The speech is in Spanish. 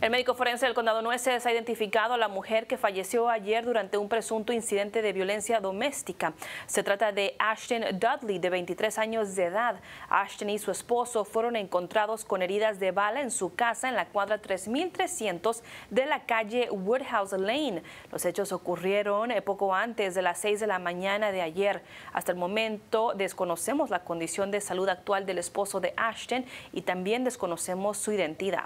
El médico forense del condado Nueces ha identificado a la mujer que falleció ayer durante un presunto incidente de violencia doméstica. Se trata de Ashton Dudley, de 23 años de edad. Ashton y su esposo fueron encontrados con heridas de bala en su casa en la cuadra 3300 de la calle Woodhouse Lane. Los hechos ocurrieron eh, poco antes de las 6 de la mañana de ayer. Hasta el momento desconocemos la condición de salud actual del esposo de Ashton y también desconocemos su identidad.